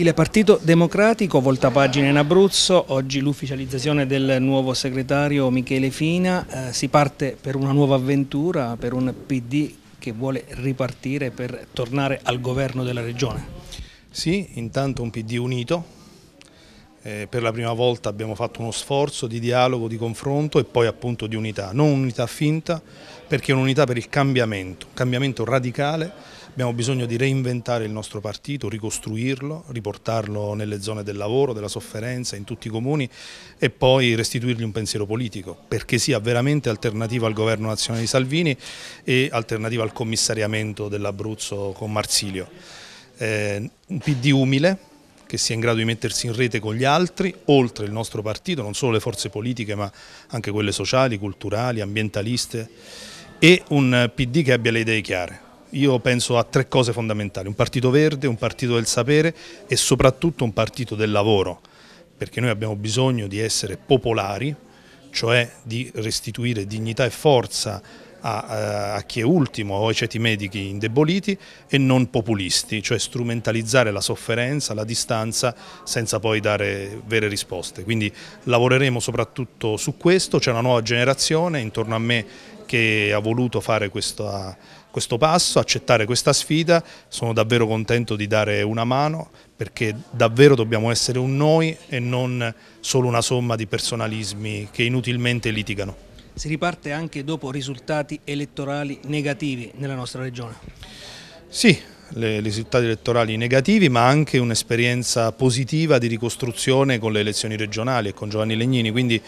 Il Partito Democratico volta pagina in Abruzzo, oggi l'ufficializzazione del nuovo segretario Michele Fina, eh, si parte per una nuova avventura, per un PD che vuole ripartire per tornare al governo della regione. Sì, intanto un PD unito, eh, per la prima volta abbiamo fatto uno sforzo di dialogo, di confronto e poi appunto di unità, non un'unità finta perché è un'unità per il cambiamento, un cambiamento radicale Abbiamo bisogno di reinventare il nostro partito, ricostruirlo, riportarlo nelle zone del lavoro, della sofferenza, in tutti i comuni e poi restituirgli un pensiero politico perché sia veramente alternativa al governo nazionale di Salvini e alternativa al commissariamento dell'Abruzzo con Marsilio. Eh, un PD umile, che sia in grado di mettersi in rete con gli altri, oltre il nostro partito, non solo le forze politiche ma anche quelle sociali, culturali, ambientaliste e un PD che abbia le idee chiare. Io penso a tre cose fondamentali, un partito verde, un partito del sapere e soprattutto un partito del lavoro, perché noi abbiamo bisogno di essere popolari, cioè di restituire dignità e forza a, eh, a, chi è ultimo o ai ceti medici indeboliti e non populisti, cioè strumentalizzare la sofferenza, la distanza senza poi dare vere risposte. Quindi lavoreremo soprattutto su questo, c'è una nuova generazione intorno a me che ha voluto fare questa, questo passo, accettare questa sfida, sono davvero contento di dare una mano perché davvero dobbiamo essere un noi e non solo una somma di personalismi che inutilmente litigano. Si riparte anche dopo risultati elettorali negativi nella nostra regione? Sì, le risultati elettorali negativi ma anche un'esperienza positiva di ricostruzione con le elezioni regionali e con Giovanni Legnini, quindi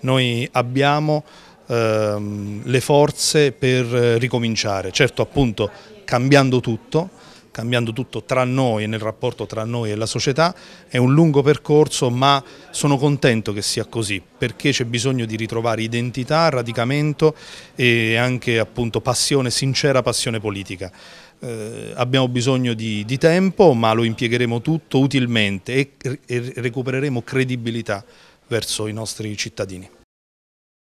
noi abbiamo ehm, le forze per eh, ricominciare, certo appunto cambiando tutto, cambiando tutto tra noi e nel rapporto tra noi e la società, è un lungo percorso ma sono contento che sia così perché c'è bisogno di ritrovare identità, radicamento e anche appunto passione, sincera passione politica. Eh, abbiamo bisogno di, di, tempo ma lo impiegheremo tutto utilmente e, e recupereremo credibilità verso i nostri cittadini.